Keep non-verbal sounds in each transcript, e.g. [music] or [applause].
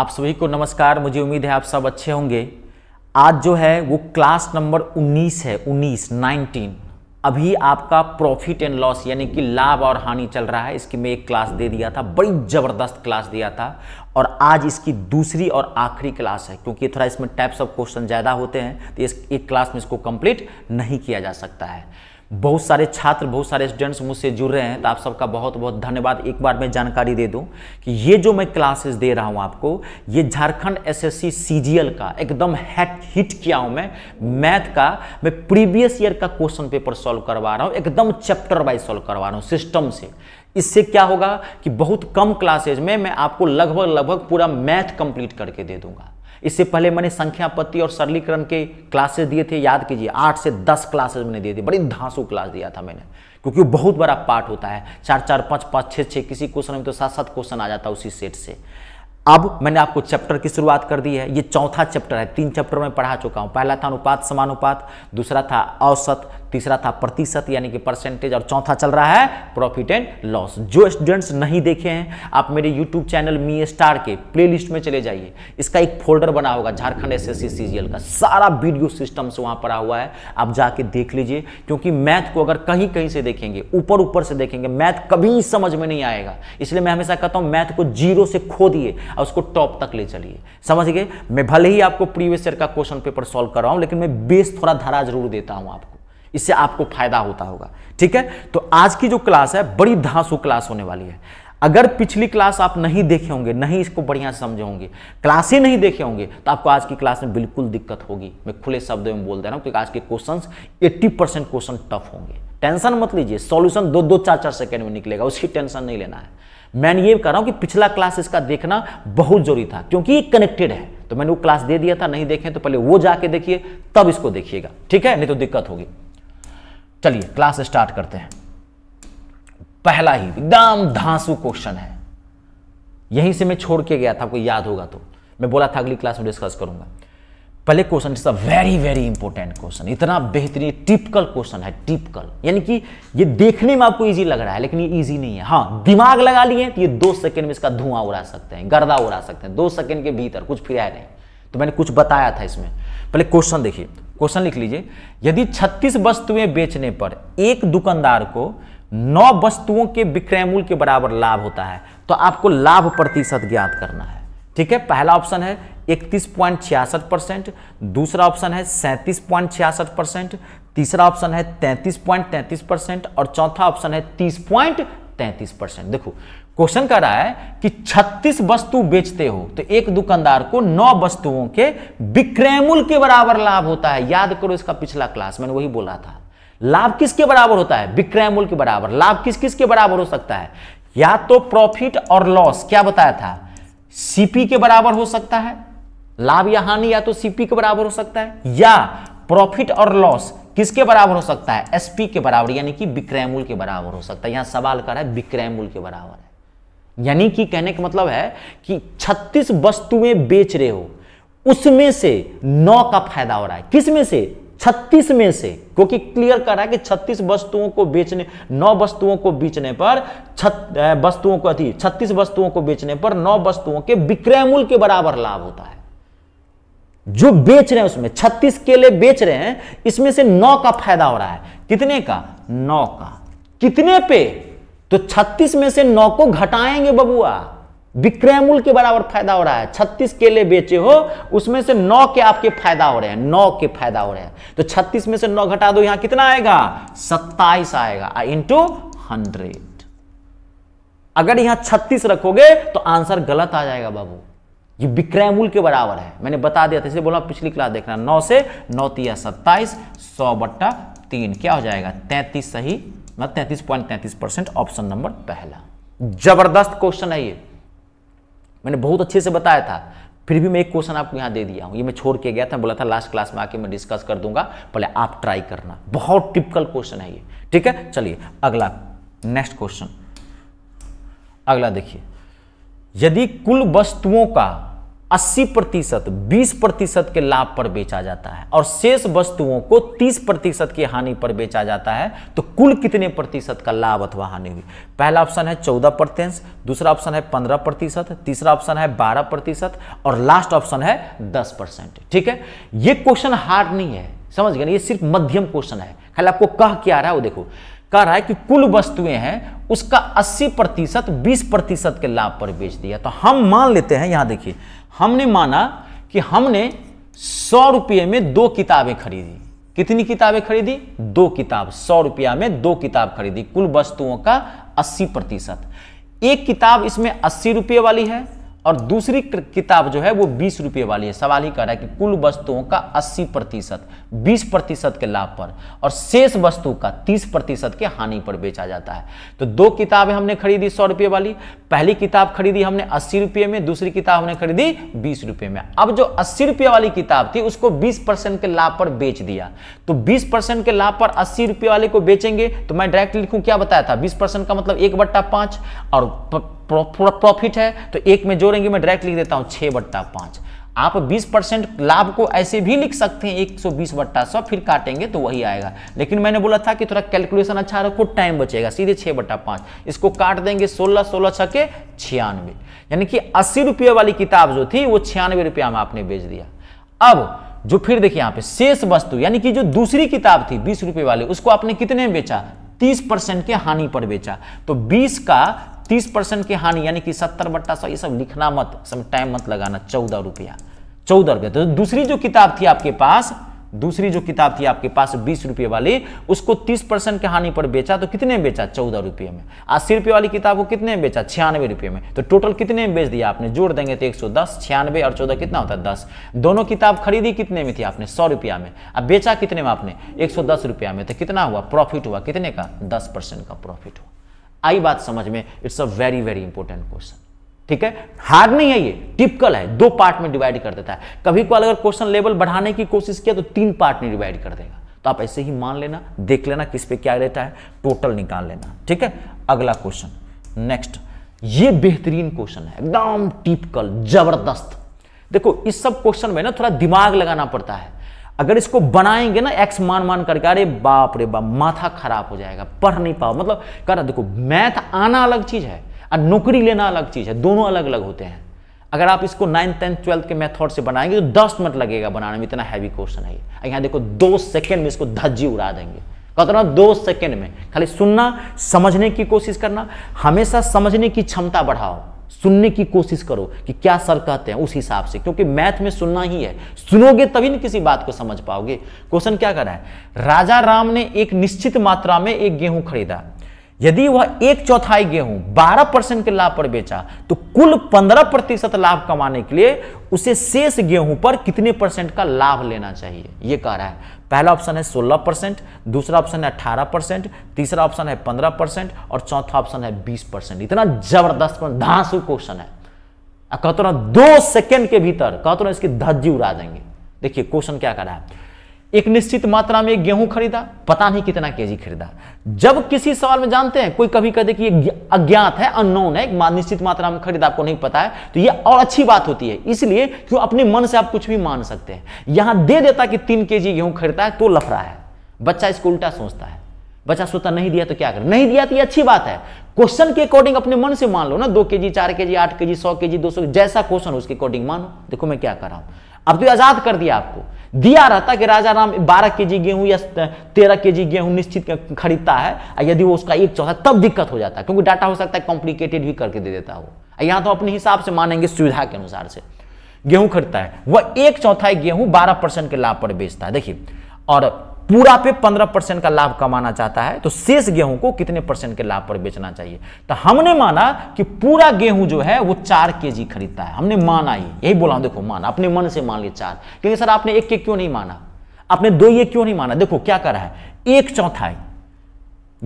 आप सभी को नमस्कार मुझे उम्मीद है आप सब अच्छे होंगे आज जो है वो क्लास नंबर 19 है 19 19 अभी आपका प्रॉफिट एंड लॉस यानी कि लाभ और हानि चल रहा है इसकी मैं एक क्लास दे दिया था बड़ी ज़बरदस्त क्लास दिया था और आज इसकी दूसरी और आखिरी क्लास है क्योंकि थोड़ा इसमें टाइप्स ऑफ क्वेश्चन ज़्यादा होते हैं तो इस एक क्लास में इसको कंप्लीट नहीं किया जा सकता है बहुत सारे छात्र बहुत सारे स्टूडेंट्स मुझसे जुड़ रहे हैं तो आप सबका बहुत बहुत धन्यवाद एक बार मैं जानकारी दे दूं कि ये जो मैं क्लासेस दे रहा हूं आपको ये झारखंड एसएससी सीजीएल का एकदम हैट हिट किया हूं मैं मैथ का मैं प्रीवियस ईयर का क्वेश्चन पेपर सॉल्व करवा रहा हूं एकदम चैप्टर वाइज सॉल्व करवा रहा हूँ सिस्टम से इससे क्या होगा कि बहुत कम क्लासेज में मैं आपको लगभग लगभग पूरा मैथ कंप्लीट करके दे दूंगा इससे पहले मैंने संख्या और सरलीकरण के क्लासेस दिए थे याद कीजिए आठ से दस क्लासेस मैंने दिए थे बड़ी धांसू क्लास दिया था मैंने क्योंकि वो बहुत बड़ा पार्ट होता है चार चार पाँच पाँच छः छः किसी क्वेश्चन में तो सात सात क्वेश्चन आ जाता है उसी सेट से अब मैंने आपको चैप्टर की शुरुआत कर दी है ये चौथा चैप्टर है तीन चैप्टर में पढ़ा चुका हूँ पहला था अनुपात समानुपात दूसरा था औसत तीसरा था प्रतिशत यानी कि परसेंटेज और चौथा चल रहा है प्रॉफिट एंड लॉस जो स्टूडेंट्स नहीं देखे हैं आप मेरे यूट्यूब चैनल मी स्टार के प्लेलिस्ट में चले जाइए इसका एक फोल्डर बना होगा झारखंड एस एस का सारा वीडियो सिस्टम से वहाँ पर हुआ है आप जाके देख लीजिए क्योंकि मैथ को अगर कहीं कहीं से देखेंगे ऊपर ऊपर से देखेंगे मैथ कभी समझ में नहीं आएगा इसलिए मैं हमेशा कहता हूँ मैथ को जीरो से खो दिए और उसको टॉप तक ले चलिए समझ गए मैं भले ही आपको प्रीवियस ईयर का क्वेश्चन पेपर सॉल्व कर रहा हूँ लेकिन मैं बेस थोड़ा धारा जरूर देता हूँ आपको इससे आपको फायदा होता होगा ठीक है तो आज की जो क्लास है बड़ी धांसू क्लास होने वाली है अगर पिछली क्लास आप नहीं देखे होंगे नहीं इसको बढ़िया समझे होंगे ही नहीं देखे होंगे तो आपको आज की क्लास में बिल्कुल दिक्कत होगी मैं खुले शब्दों में बोल दे रहा हूँ क्योंकि आज के क्वेश्चन 80 परसेंट क्वेश्चन टफ होंगे टेंशन मत लीजिए सॉल्यूशन दो दो चार चार सेकेंड में निकलेगा उसकी टेंशन नहीं लेना है मैं ये कह रहा हूँ कि पिछला क्लास इसका देखना बहुत जरूरी था क्योंकि ये कनेक्टेड है तो मैंने वो क्लास दे दिया था नहीं देखें तो पहले वो जाके देखिए तब इसको देखिएगा ठीक है नहीं तो दिक्कत होगी चलिए क्लास स्टार्ट करते हैं पहला ही एकदम धांसू क्वेश्चन है यहीं से मैं छोड़ के गया था आपको याद होगा तो मैं बोला था अगली क्लास में डिस्कस करूंगा पहले question is a very very important question इतना बेहतरीन टिपिकल क्वेश्चन है टिपिकल यानी कि ये देखने में आपको इजी लग रहा है लेकिन ये इजी नहीं है हाँ दिमाग लगा लिए तो ये दो सेकंड में इसका धुआं उड़ा सकते हैं गर्दा उड़ा सकते हैं दो सेकंड के भीतर कुछ फिर नहीं तो मैंने कुछ बताया था इसमें पहले क्वेश्चन देखिए क्वेश्चन लिख लीजिए यदि 36 वस्तुएं बेचने पर एक दुकानदार को 9 वस्तुओं के विक्रय मूल्य के बराबर लाभ होता है तो आपको लाभ प्रतिशत ज्ञात करना है ठीक है पहला ऑप्शन है इकतीस पॉइंट छियासठ परसेंट दूसरा ऑप्शन है सैंतीस पॉइंट छियासठ परसेंट तीसरा ऑप्शन है तैंतीस पॉइंट परसेंट और चौथा ऑप्शन है तीस पॉइंट परसेंट देखो क्वेश्चन कर रहा है कि 36 वस्तु बेचते हो तो एक दुकानदार को 9 वस्तुओं के विक्रय मूल्य के बराबर लाभ होता है याद करो इसका पिछला क्लास मैंने वही बोला था लाभ किसके बराबर होता है विक्रय मूल्य के बराबर लाभ किस किस के बराबर हो सकता है या तो प्रॉफिट और लॉस क्या बताया था सीपी के बराबर हो सकता है लाभ या हानि या तो सीपी के बराबर हो सकता है या प्रॉफिट और लॉस किसके बराबर हो सकता है एसपी के बराबर यानी कि विक्रय मूल्य के बराबर हो सकता है यहां सवाल कर रहा है विक्रय मूल्य के बराबर है यानी कि कहने का मतलब है कि 36 वस्तुएं बेच रहे हो उसमें से 9 का फायदा हो रहा है किस में से 36 में से क्योंकि क्लियर कर रहा है कि 36 वस्तुओं को बेचने 9 वस्तुओं को बेचने पर वस्तुओं को अति 36 वस्तुओं को बेचने पर 9 वस्तुओं के विक्रय मूल्य के बराबर लाभ होता है जो बेच रहे हैं उसमें 36 केले बेच रहे हैं इसमें से 9 का फायदा हो रहा है कितने का 9 का कितने पे तो 36 में से 9 को घटाएंगे बबुआ विक्रय मूल्य के बराबर फायदा हो रहा है 36 केले बेचे हो उसमें से 9 के आपके फायदा हो रहे हैं 9 के फायदा हो रहे हैं तो 36 में से 9 घटा दो यहां कितना आएगा 27 आएगा इंटू हंड्रेड अगर यहां 36 रखोगे तो आंसर गलत आ जाएगा बाबू ये विक्रय मूल्य के बराबर है मैंने बता दिया था इसे बोला पिछली क्लास देखना नौ से नौ तीस सत्ताईस सौ बट्टा तीन क्या हो जाएगा तैतीस सही तैंतीस पॉइंट तैंतीस परसेंट ऑप्शन नंबर पहला जबरदस्त क्वेश्चन है ये मैंने बहुत अच्छे से बताया था फिर भी मैं एक क्वेश्चन आपको यहां दे दिया हूं ये मैं छोड़ के गया था बोला था लास्ट क्लास में आके मैं डिस्कस कर दूंगा पहले आप ट्राई करना बहुत टिपिकल क्वेश्चन है ये ठीक है चलिए अगला नेक्स्ट क्वेश्चन अगला देखिए यदि कुल वस्तुओं का अस्सी प्रतिशत बीस प्रतिशत के लाभ पर बेचा जाता है और शेष वस्तुओं को तीस प्रतिशत की हानि पर बेचा जाता है तो कुल कितने प्रतिशत का लाभ अथवा हानि हुई पहला ऑप्शन है चौदह प्रतिशत दूसरा ऑप्शन है पंद्रह प्रतिशत तीसरा ऑप्शन है बारह प्रतिशत और लास्ट ऑप्शन है दस परसेंट ठीक है ये क्वेश्चन हार्ड नहीं है समझ गए ये सिर्फ मध्यम क्वेश्चन है खाली आपको कह क्या रहा है वो देखो कह रहा है कि कुल वस्तुएं हैं उसका अस्सी प्रतिशत बीस प्रतिशत के लाभ पर बेच दिया तो हम मान लेते हैं यहां देखिए हमने माना कि हमने सौ रुपये में दो किताबें खरीदी कितनी किताबें खरीदी दो किताब सौ रुपया में दो किताब खरीदी कुल वस्तुओं का अस्सी प्रतिशत एक किताब इसमें अस्सी रुपये वाली है और दूसरी किताब जो है वो बीस रुपये वाली है सवाल ही कह रहा है कि कुल वस्तुओं का अस्सी प्रतिशत बीस प्रतिशत के लाभ पर और शेष वस्तु का तीस प्रतिशत के हानि पर बेचा जाता है तो दो किताबें हमने खरीदी सौ रुपये वाली पहली किताब खरीदी हमने अस्सी रुपये में दूसरी किताब हमने खरीदी बीस रुपये में अब जो अस्सी रुपये वाली किताब थी उसको बीस परसेंट के लाभ पर बेच दिया तो बीस परसेंट के लाभ पर अस्सी रुपये वाले को बेचेंगे तो मैं डायरेक्ट लिखूँ क्या बताया था बीस परसेंट का मतलब एक बट्टा और पूरा प्रॉफिट है तो एक में जोड़ेंगे मैं डायरेक्ट लिख देता हूँ छः बट्टा पाँच आप 20 परसेंट लाभ को ऐसे भी लिख सकते हैं 120 सौ बीस बट्टा सौ फिर काटेंगे तो वही आएगा लेकिन मैंने बोला था कि थोड़ा कैलकुलेशन अच्छा रखो टाइम बचेगा सीधे छः बट्टा पाँच इसको काट देंगे 16 सोलह छके छियानवे यानी कि अस्सी रुपये वाली किताब जो थी वो छियानवे रुपया में आपने बेच दिया अब जो फिर देखिए यहाँ पे शेष वस्तु यानी कि जो दूसरी किताब थी बीस रुपये वाली उसको आपने कितने में बेचा तीस परसेंट के हानि पर बेचा तो बीस का तीस परसेंट की हानि यानी कि सत्तर बट्टा सौ ये सब लिखना मत सब टाइम मत लगाना चौदह रुपया चौदह रुपया तो दूसरी जो किताब थी आपके पास दूसरी जो किताब थी आपके पास बीस रुपये वाली उसको तीस परसेंट की हानि पर बेचा तो कितने बेचा चौदह रुपये में अस्सी रुपये वाली किताब को कितने बेचा छियानवे रुपये में तो टोटल कितने में बेच दिया आपने जोड़ देंगे तो एक सौ दस छियानवे और चौदह कितना होता है दस दोनों किताब खरीदी कितने में थी आपने सौ रुपया में अब बेचा कितने में आपने एक सौ दस रुपया में तो कितना हुआ प्रॉफिट हुआ कितने का दस परसेंट का प्रॉफिट हुआ आई बात समझ में it's a very very important question ठीक है हार्ड नहीं है ये टिपिकल है दो पार्ट में डिवाइड कर देता है कभी कभार अगर क्वेश्चन लेवल बढ़ाने की कोशिश किया तो तीन पार्ट में डिवाइड कर देगा तो आप ऐसे ही मान लेना देख लेना किस पे क्या रहता है टोटल निकाल लेना ठीक है अगला क्वेश्चन नेक्स्ट ये बेहतरीन क्वेश्चन है एकदम टिपिकल जबरदस्त देखो इस सब क्वेश्चन में ना थोड़ा दिमाग लगाना पड़ता है अगर इसको बनाएंगे ना एक्स मान मान करके अरे बाप रे बाप माथा खराब हो जाएगा पढ़ नहीं पाओ मतलब कर रहा देखो मैथ आना अलग चीज़ है और नौकरी लेना अलग चीज़ है दोनों अलग अलग होते हैं अगर आप इसको नाइन्थ टेंथ ट्वेल्थ के मेथड से बनाएंगे तो दस मिनट लगेगा बनाने में इतना हैवी क्वेश्चन है यहाँ देखो दो सेकेंड में इसको धज्जी उड़ा देंगे कहते ना दो सेकेंड में खाली सुनना समझने की कोशिश करना हमेशा समझने की क्षमता बढ़ाओ सुनने की कोशिश करो कि क्या सर कहते हैं उस हिसाब से क्योंकि मैथ में सुनना ही है सुनोगे तभी न किसी बात को समझ पाओगे क्वेश्चन क्या कर रहा है राजा राम ने एक निश्चित मात्रा में एक गेहूं खरीदा यदि वह एक चौथाई गेहूं 12 परसेंट के लाभ पर बेचा तो कुल 15 प्रतिशत लाभ कमाने के लिए उसे शेष गेहूं पर कितने परसेंट का लाभ लेना चाहिए यह कह रहा है पहला ऑप्शन है 16 परसेंट दूसरा ऑप्शन है 18 परसेंट तीसरा ऑप्शन है 15 परसेंट और चौथा ऑप्शन है 20 परसेंट इतना जबरदस्त धांसु क्वेश्चन है कहते तो ना दो सेकेंड के भीतर कहते तो ना इसकी धज्जी उड़ा देंगे देखिए क्वेश्चन क्या कर रहा है एक निश्चित मात्रा में गेहूं खरीदा पता नहीं कितना केजी खरीदा जब किसी सवाल में जानते हैं कोई कभी कहते कि ये अज्ञात है अननोन है एक निश्चित मात्रा में खरीदा आपको नहीं पता है तो ये और अच्छी बात होती है इसलिए क्यों अपने मन से आप कुछ भी मान सकते हैं यहां दे देता कि तीन के गेहूं खरीदा है तो लफड़ा है बच्चा इसको उल्टा सोचता है बच्चा सोचता नहीं दिया तो क्या कर नहीं दिया तो ये अच्छी बात है क्वेश्चन के अकॉर्डिंग अपने मन से मान लो ना दो के जी चार के जी आठ के जी सौ के जी दो सौ जैसा क्वेश्चन उसके अकॉर्डिंग मानो देखो मैं क्या कर रहा हूं अब तो आजाद कर दिया आपको दिया रहता कि राजा राम बारह के जी गेहूं या तेरह के जी गेहूं निश्चित खरीदता है यदि वो उसका एक चौथा तब दिक्कत हो जाता है क्योंकि डाटा हो सकता है कॉम्प्लिकेटेड भी करके दे देता हो यहां तो अपने हिसाब से मानेंगे सुविधा के अनुसार से गेहूं खरीदता है वह एक चौथाई गेहूं बारह परसेंट के लाभ पर बेचता है देखिए और पूरा पे 15 परसेंट का लाभ कमाना चाहता है तो शेष गेहूं को कितने परसेंट के लाभ पर बेचना चाहिए तो हमने माना कि पूरा गेहूं जो है वो चार के जी खरीदता है हमने माना ही यही बोला देखो माना अपने मन से मान लिया चार क्योंकि सर आपने एक के क्यों नहीं माना आपने दो ये क्यों नहीं माना देखो क्या करा है एक चौथाई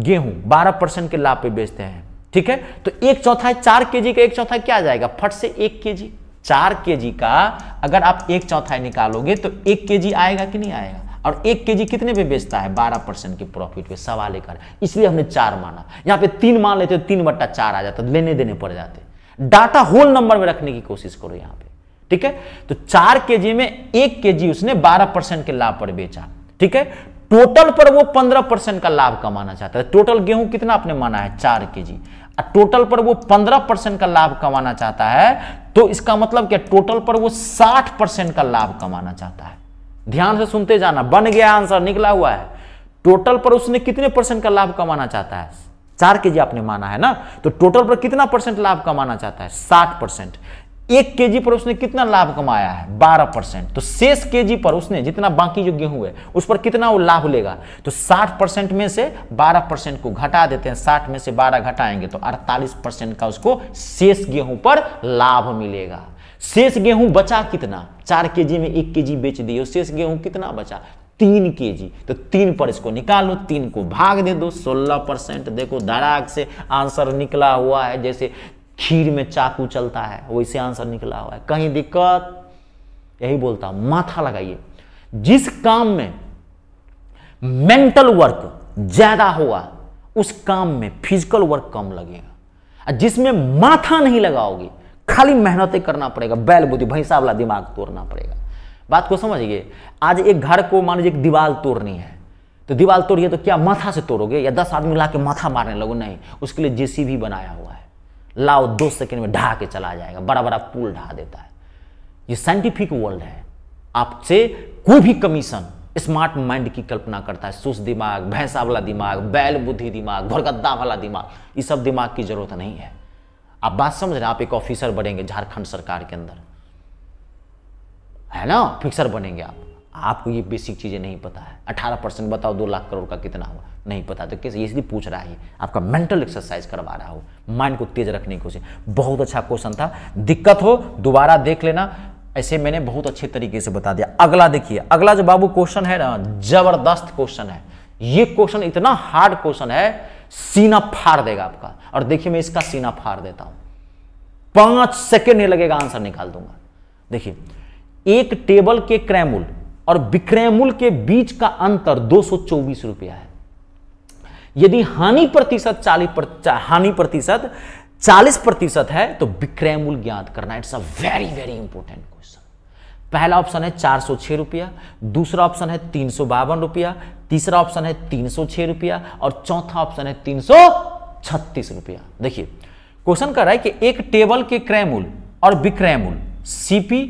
गेहूं बारह परसेंट के लाभ पे बेचते हैं ठीक है तो एक चौथाई चार के जी का एक चौथाई क्या जाएगा फट से एक के जी चार के जी का अगर आप एक चौथाई निकालोगे तो एक के जी आएगा कि नहीं आएगा और एक जी कितने पे बेचता है बारह परसेंट के प्रॉफिट पे सवा लेकर इसलिए हमने चार माना यहाँ पे तीन मान लेते हो तीन बट्टा चार आ जाता तो लेने देने पड़ जाते डाटा होल नंबर में रखने की कोशिश करो यहाँ पे ठीक है तो चार के में एक के उसने बारह परसेंट के लाभ पर बेचा ठीक है टोटल पर वो पंद्रह परसेंट का लाभ कमाना चाहता है टोटल गेहूं कितना आपने माना है चार के जी टोटल पर वो पंद्रह परसेंट का लाभ कमाना चाहता है तो इसका मतलब क्या टोटल पर वो साठ परसेंट का लाभ कमाना चाहता है ध्यान से सुनते जाना बन गया आंसर निकला हुआ है टोटल पर उसने कितने परसेंट का लाभ कमाना चाहता है चार के जी आपने माना है ना तो टोटल पर कितना परसेंट लाभ कमाना चाहता है साठ परसेंट एक के जी पर उसने कितना लाभ कमाया है बारह परसेंट तो शेष के जी पर उसने जितना बाकी जो गेहूं है उस पर कितना वो लाभ लेगा तो साठ परसेंट में से बारह परसेंट को घटा देते हैं साठ में से बारह घटाएंगे तो अड़तालीस परसेंट का उसको शेष गेहूं पर लाभ मिलेगा शेष गेहूं बचा कितना चार के जी में एक के जी बेच दिए शेष गेहूं कितना बचा तीन के जी तो तीन पर इसको निकालो तीन को भाग दे दो सोलह परसेंट देखो दराग से आंसर निकला हुआ है जैसे खीर में चाकू चलता है वैसे आंसर निकला हुआ है कहीं दिक्कत यही बोलता हूं माथा लगाइए जिस काम में मेंटल वर्क ज्यादा हुआ उस काम में फिजिकल वर्क कम लगेगा जिसमें माथा नहीं लगाओगे खाली मेहनतें करना पड़ेगा बैल बुद्धि भैंसा वाला दिमाग तोड़ना पड़ेगा बात को समझिए आज एक घर को मान लीजिए एक दीवार तोड़नी है तो दीवार तोड़िए तो क्या माथा से तोड़ोगे या दस आदमी ला के माथा मारने लगो नहीं उसके लिए जेसी भी बनाया हुआ है लाओ दो सेकेंड में ढहा के चला जाएगा बड़ा बड़ा पुल ढहा देता है ये साइंटिफिक वर्ल्ड है आपसे कोई भी कमीशन स्मार्ट माइंड की कल्पना करता है सुस दिमाग भैंसा वाला दिमाग बैल बुद्धि दिमाग भरगद्दा वाला दिमाग ये सब दिमाग की जरूरत नहीं है आप बात समझ रहे हैं आप एक ऑफिसर बनेंगे झारखंड सरकार के अंदर है ना ऑफिसर बनेंगे आप आपको ये बेसिक चीज़ें नहीं पता है अठारह परसेंट बताओ दो लाख करोड़ का कितना हुआ नहीं पता तो कैसे इसलिए पूछ रहा है आपका मेंटल एक्सरसाइज करवा रहा हो माइंड को तेज रखने की कोशिश बहुत अच्छा क्वेश्चन था दिक्कत हो दोबारा देख लेना ऐसे मैंने बहुत अच्छे तरीके से बता दिया अगला देखिए अगला जो बाबू क्वेश्चन है ना जबरदस्त क्वेश्चन है ये क्वेश्चन इतना हार्ड क्वेश्चन है सीना फाड़ देगा आपका और देखिए मैं इसका सीना फाड़ देता हूं पांच सेकेंड नहीं लगेगा आंसर निकाल दूंगा देखिए एक टेबल के क्रैमुल और विक्रैमुल के बीच का अंतर दो रुपया है यदि हानि प्रतिशत चालीस हानि प्रतिशत 40 प्रतिशत है तो विक्रय मूल्य ज्ञात करना it's a very very important question पहला ऑप्शन है चार सौ छह रुपया दूसरा ऑप्शन है तीन सौ बावन रुपया तीसरा ऑप्शन है तीन सौ छह रुपया और चौथा ऑप्शन है तीन सौ छत्तीस रुपया देखिए क्वेश्चन कर रहा है कि एक टेबल के क्रय मूल्य और विक्रय मूल्य सीपी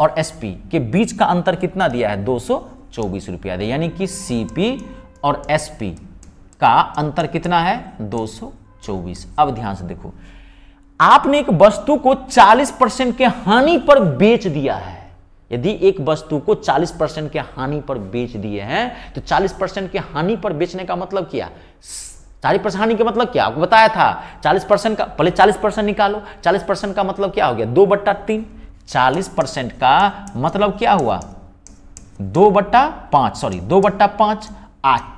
और एसपी के बीच का अंतर कितना दिया है दो सौ चौबीस रुपया दिया यानी कि सीपी और एसपी का अंतर कितना है दो सौ चौबीस अब ध्यान से देखो आपने एक वस्तु को चालीस परसेंट के हानि पर बेच दिया है यदि एक वस्तु को 40 परसेंट के हानि पर बेच दिए हैं तो 40 परसेंट के हानि पर बेचने का मतलब क्या चालीस परसेंट हानि का मतलब क्या आपको बताया था 40 परसेंट का पहले 40 परसेंट निकालो 40 परसेंट का मतलब क्या हो गया दो बट्टा तीन चालीस परसेंट का मतलब क्या हुआ दो बट्टा पांच सॉरी दो बट्टा पांच आठ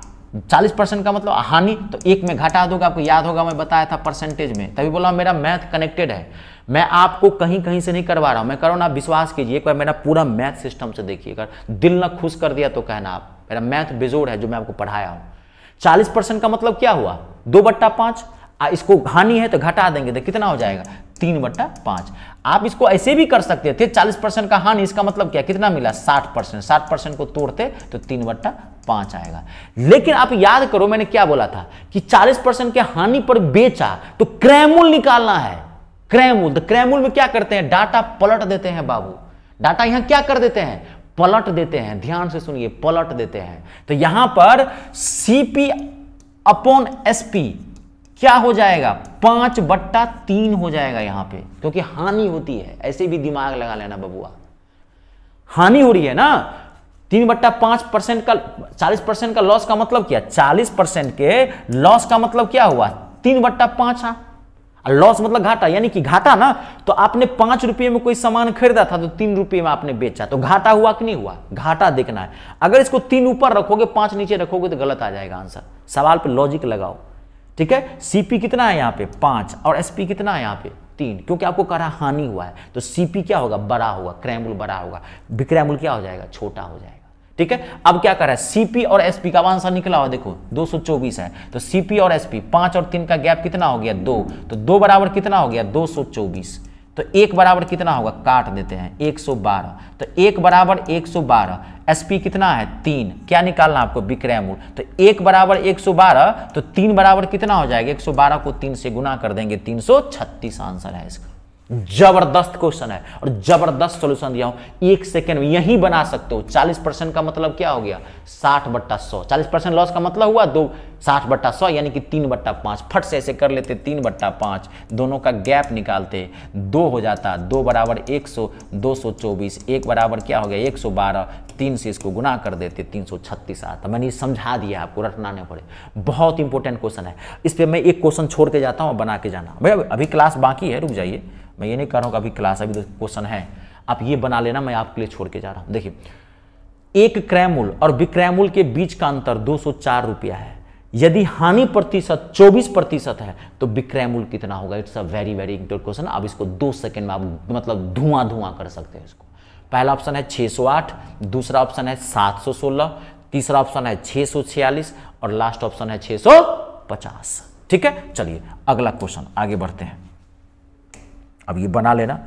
चालीस परसेंट का मतलब हानि तो एक में घाटा दोगे आपको याद होगा मैं बताया था परसेंटेज में तभी बोला मेरा मैथ कनेक्टेड है मैं आपको कहीं कहीं से नहीं करवा रहा हूं मैं करो ना विश्वास कीजिए एक बार मेरा पूरा मैथ सिस्टम से देखिए अगर दिल ना खुश कर दिया तो कहना आप मेरा मैथ बेजोड़ है जो मैं आपको पढ़ाया हूं चालीस परसेंट का मतलब क्या हुआ दो बट्टा पांच इसको हानि है तो घटा देंगे तो कितना हो जाएगा तीन बट्टा पांच आप इसको ऐसे भी कर सकते थे चालीस परसेंट का हानि इसका मतलब क्या कितना मिला साठ परसेंट साठ परसेंट को तोड़ते तो तीन बट्टा पांच आएगा लेकिन आप याद करो मैंने क्या बोला था कि 40 परसेंट के हानि पर बेचा तो क्रैमूल निकालना है क्रैमूल तो क्रैमूल में क्या करते हैं डाटा पलट देते हैं बाबू डाटा यहां क्या कर देते हैं पलट देते हैं ध्यान से सुनिए पलट देते हैं तो यहां पर सीपी अपॉन एसपी क्या हो जाएगा पांच बट्टा तीन हो जाएगा यहां पे क्योंकि हानि होती है ऐसे भी दिमाग लगा लेना बबुआ हानि हो रही है ना तीन बट्टा पांच परसेंट का चालीस परसेंट का लॉस का मतलब क्या चालीस परसेंट के लॉस का मतलब क्या हुआ तीन बट्टा पांच लॉस हाँ। मतलब घाटा यानी कि घाटा ना तो आपने पांच रुपये में कोई सामान खरीदा था तो तीन रुपये में आपने बेचा तो घाटा हुआ कि नहीं हुआ घाटा देखना है अगर इसको तीन ऊपर रखोगे पांच नीचे रखोगे तो गलत आ जाएगा आंसर सवाल पे लॉजिक लगाओ ठीक है सीपी कितना है यहाँ पे पांच और एसपी कितना है यहाँ पे तीन क्योंकि आपको कह रहा हानि हुआ है तो सीपी क्या होगा बड़ा होगा क्रैमुल बड़ा होगा विक्रैमुल क्या हो जाएगा छोटा हो जाएगा ठीक है अब क्या कर रहा है सीपी और एसपी का आंसर निकला हुआ देखो 224 है तो सीपी और एसपी पांच और तीन का गैप कितना हो गया दो तो दो बराबर कितना हो गया 224 तो एक बराबर कितना होगा काट देते हैं 112 तो एक बराबर 112 एसपी कितना है तीन क्या निकालना आपको विक्रय मूल्य तो एक बराबर बारह तो तीन बराबर कितना हो जाएगा बारह को तीन से गुना कर देंगे छत्तीस आंसर है इसका जबरदस्त क्वेश्चन है और जबरदस्त सॉल्यूशन दिया हूं एक सेकेंड में यही बना सकते हो 40 परसेंट का मतलब क्या हो गया 60 बट्टा सौ चालीस परसेंट लॉस का मतलब हुआ दो 60 बट्टा सौ यानी कि तीन बट्टा पाँच फट से ऐसे कर लेते तीन बट्टा पांच दोनों का गैप निकालते दो हो जाता दो बराबर एक सौ दो सौ चौबीस एक बराबर क्या हो गया एक सौ बारह तीन से इसको गुना कर देते तीन सौ छत्तीस आता तो मैंने समझा दिया आपको रटना नहीं पड़े बहुत इंपॉर्टेंट क्वेश्चन है इस पर मैं एक क्वेश्चन छोड़ के जाता हूँ बना के जाना भैया अभी क्लास बाकी है रुक जाइए मैं ये नहीं कह रहा हूँ कि अभी क्लास अभी क्वेश्चन तो है आप ये बना लेना मैं आपके लिए छोड़ के जा रहा हूँ देखिए एक क्रैमूल और विक्रैमूल के बीच का अंतर दो रुपया है यदि हानि प्रतिशत 24 प्रतिशत है तो विक्रैमूल कितना होगा it's a very very important question आप इसको दो सेकंड में आप मतलब धुआं धुआं कर सकते हैं इसको पहला ऑप्शन है 608 दूसरा ऑप्शन है 716 तीसरा ऑप्शन है 646 और लास्ट ऑप्शन है 650 ठीक है चलिए अगला क्वेश्चन आगे बढ़ते हैं अब ये बना लेना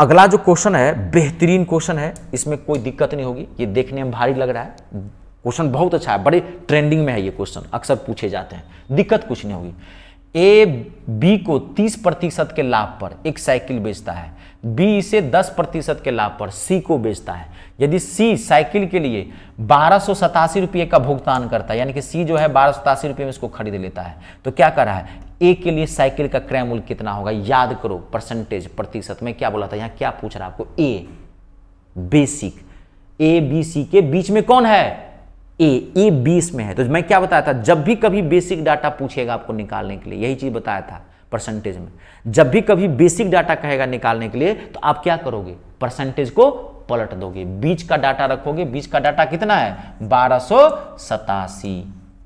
अगला जो क्वेश्चन है बेहतरीन क्वेश्चन है इसमें कोई दिक्कत नहीं होगी ये देखने में भारी लग रहा है क्वेश्चन बहुत अच्छा है बड़े ट्रेंडिंग में है ये क्वेश्चन अक्सर पूछे जाते हैं दिक्कत कुछ नहीं होगी ए बी को 30 प्रतिशत के लाभ पर एक साइकिल बेचता है बी इसे 10 प्रतिशत के लाभ पर सी को बेचता है यदि सी साइकिल के लिए बारह सौ रुपये का भुगतान करता है यानी कि सी जो है बारह सौ रुपये में इसको खरीद लेता है तो क्या कर रहा है ए के लिए साइकिल का क्रय मूल्य कितना होगा याद करो परसेंटेज प्रतिशत में क्या बोला था यहां क्या पूछ रहा है आपको ए बेसिक ए बी सी के बीच में कौन है ए ए बीस में है तो मैं क्या बताया था जब भी कभी बेसिक डाटा पूछेगा आपको निकालने के लिए यही चीज़ बताया था परसेंटेज में जब भी कभी बेसिक डाटा कहेगा निकालने के लिए तो आप क्या करोगे परसेंटेज को पलट दोगे बीच का डाटा रखोगे बीच का डाटा कितना है बारह सौ सतासी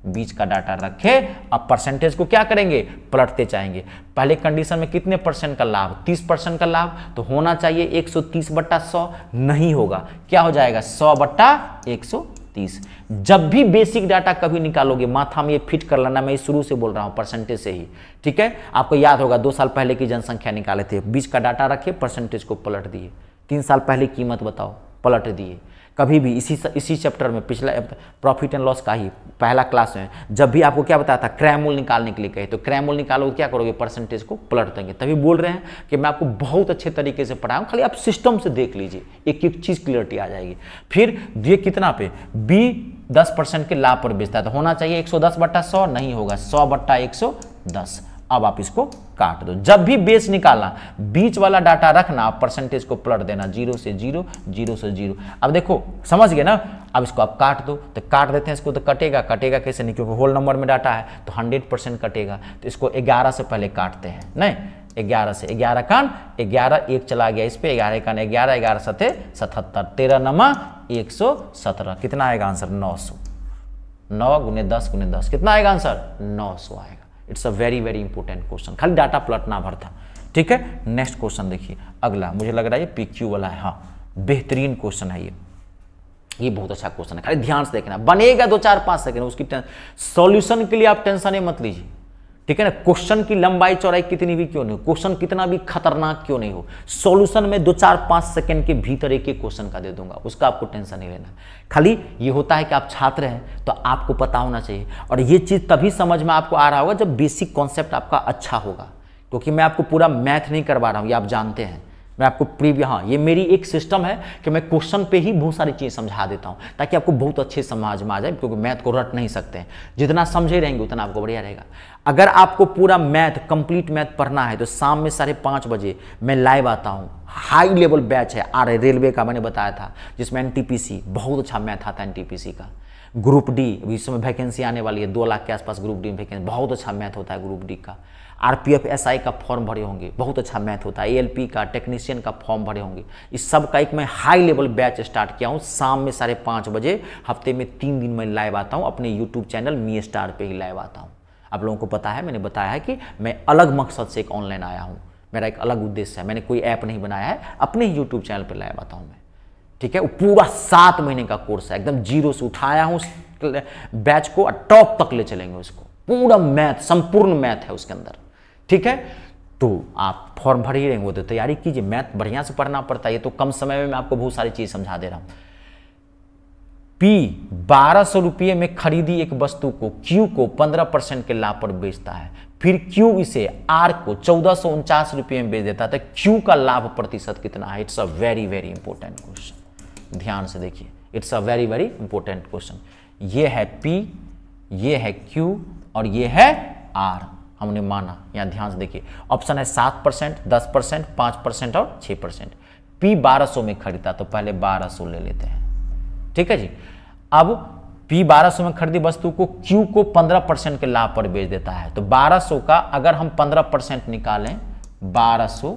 बीच का डाटा रखे अब परसेंटेज को क्या करेंगे पलटते चाहेंगे पहले कंडीशन में कितने परसेंट का लाभ 30 परसेंट का लाभ तो होना चाहिए 130 बट्टा सौ नहीं होगा क्या हो जाएगा 100 बट्टा 130 जब भी बेसिक डाटा कभी निकालोगे माथा में ये फिट कर लेना मैं शुरू से बोल रहा हूँ परसेंटेज से ही ठीक है आपको याद होगा दो साल पहले की जनसंख्या निकाले थे बीच का डाटा रखे परसेंटेज को पलट दिए तीन साल पहले कीमत बताओ पलट दिए कभी भी इसी इसी चैप्टर में पिछला प्रॉफिट एंड लॉस का ही पहला क्लास में जब भी आपको क्या बताया था क्रैमूल निकालने के लिए कहे तो क्रैमूल निकालोगे क्या करोगे परसेंटेज को पलट देंगे तभी बोल रहे हैं कि मैं आपको बहुत अच्छे तरीके से पढ़ाऊँ खाली आप सिस्टम से देख लीजिए एक एक चीज़ क्लियरिटी आ जाएगी फिर ये कितना पे बी दस परसेंट के लाभ पर बेचता है तो होना चाहिए एक सौ दस बट्टा सौ नहीं होगा सौ बट्टा एक सौ दस अब आप इसको काट दो जब भी बेस निकालना बीच वाला डाटा रखना आप परसेंटेज को प्लट देना जीरो से जीरो जीरो से जीरो अब देखो समझ गए ना अब इसको आप काट दो तो काट देते हैं इसको तो कटेगा कटेगा कैसे नहीं क्योंकि होल नंबर में डाटा है तो हंड्रेड परसेंट कटेगा तो इसको ग्यारह से पहले काटते हैं नहीं ग्यारह से ग्यारह कान ग्यारह एक चला गया इस पर ग्यारह कान ग्यारह ग्यारह सतह सतहत्तर तेरह नमा एक सौ सत्रह कितना आएगा आंसर नौ सौ नौ गुने दस गुने दस कितना आएगा आंसर नौ सौ आएगा it's a very very important question खाली डाटा ना भर था ठीक है नेक्स्ट क्वेश्चन देखिए अगला मुझे लग रहा है ये पी क्यू वाला है हाँ बेहतरीन क्वेश्चन है ये ये बहुत अच्छा क्वेश्चन है खाली ध्यान से देखना बनेगा दो चार पांच सेकेंड उसकी सॉल्यूशन के लिए आप टेंशन मत लीजिए ठीक है ना क्वेश्चन की लंबाई चौड़ाई कितनी भी क्यों नहीं हो क्वेश्चन कितना भी खतरनाक क्यों नहीं हो सॉल्यूशन में दो चार पाँच सेकंड के भीतर एक एक क्वेश्चन का दे दूंगा उसका आपको टेंशन नहीं लेना खाली ये होता है कि आप छात्र हैं तो आपको पता होना चाहिए और ये चीज़ तभी समझ में आपको आ रहा होगा जब बेसिक कॉन्सेप्ट आपका अच्छा होगा क्योंकि मैं आपको पूरा मैथ नहीं करवा रहा हूँ ये आप जानते हैं मैं आपको प्रीवियस हाँ ये मेरी एक सिस्टम है कि मैं क्वेश्चन पे ही बहुत सारी चीज़ समझा देता हूँ ताकि आपको बहुत अच्छे समाज में आ जाए क्योंकि मैथ को रट नहीं सकते हैं जितना समझे रहेंगे उतना आपको बढ़िया रहेगा अगर आपको पूरा मैथ कंप्लीट मैथ पढ़ना है तो शाम में साढ़े पाँच बजे मैं लाइव आता हूँ हाई लेवल बैच है आर रेलवे का मैंने बताया था जिसमें एन बहुत अच्छा मैथ आता है एन का ग्रुप डी इस समय वैकेंसी आने वाली है दो लाख के आसपास ग्रुप डी में वैकेंसी बहुत अच्छा मैथ होता है ग्रुप डी का आरपीएफ एसआई का फॉर्म भरे होंगे बहुत अच्छा मैथ होता है एएलपी का टेक्नीशियन का फॉर्म भरे होंगे इस सब का एक मैं हाई लेवल बैच स्टार्ट किया हूँ शाम में साढ़े पाँच बजे हफ्ते में तीन दिन मैं लाइव आता हूँ अपने यूट्यूब चैनल मी स्टार पर ही लाइव आता हूँ आप लोगों को पता है मैंने बताया है कि मैं अलग मकसद से एक ऑनलाइन आया हूँ मेरा एक अलग उद्देश्य है मैंने कोई ऐप नहीं बनाया है अपने ही यूट्यूब चैनल पर लाइव आता हूँ मैं ठीक है वो पूरा सात महीने का कोर्स है एकदम जीरो से उठाया हूँ बैच को और टॉप तक ले चलेंगे उसको पूरा मैथ संपूर्ण मैथ है उसके अंदर ठीक है तो आप फॉर्म भर ही रहेंगे तो तैयारी कीजिए मैथ बढ़िया से पढ़ना पड़ता है ये तो कम समय में मैं आपको बहुत सारी चीज़ समझा दे रहा हूं पी बारह सौ रुपये में खरीदी एक वस्तु को क्यू को पंद्रह परसेंट के लाभ पर बेचता है फिर क्यू इसे आर को चौदह सौ उनचास रुपये में बेच देता है तो क्यू का लाभ प्रतिशत कितना है it's a very very important question ध्यान से देखिए it's a very very important question ये है पी ये है क्यू और ये है आर हमने माना यहाँ ध्यान से देखिए ऑप्शन है सात परसेंट दस परसेंट पाँच परसेंट और छः परसेंट पी बारह सौ में खरीदा तो पहले बारह सौ ले लेते हैं ठीक है जी अब पी बारह सौ में खरीदी वस्तु को क्यू को पंद्रह परसेंट के लाभ पर बेच देता है तो बारह सौ का अगर हम पंद्रह परसेंट निकालें बारह सौ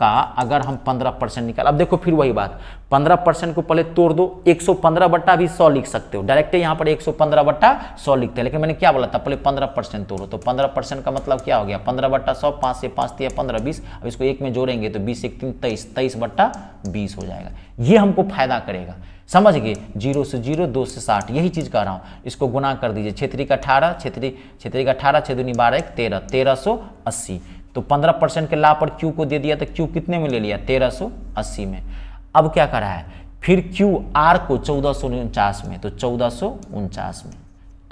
का अगर हम 15 परसेंट निकाल अब देखो फिर वही बात 15 परसेंट को पहले तोड़ दो 115 बट्टा भी 100 लिख सकते हो डायरेक्ट यहाँ पर 115 बट्टा 100 लिखते हैं लेकिन मैंने क्या बोला था पहले 15 परसेंट तोड़ो तो 15 परसेंट का मतलब क्या हो गया 15 बट्टा 100 पाँच से पाँच तीन तो पंद्रह बीस अब इसको एक में जोड़ेंगे तो बीस एक तीन तेईस तेईस बट्टा बीस हो जाएगा ये हमको फायदा करेगा समझ गए जीरो से जीरो दो से साठ यही चीज़ कह रहा हूँ इसको गुना कर दीजिए क्षेत्रीय का अठारह क्षेत्रीय क्षेत्रीय का अठारह छः दूनी बारह एक तेरह तेरह सौ अस्सी तो 15 परसेंट के लाभ पर क्यू को दे दिया तो क्यू कितने में ले लिया 1380 में अब क्या करा है फिर क्यू आर को चौदह में तो चौदह में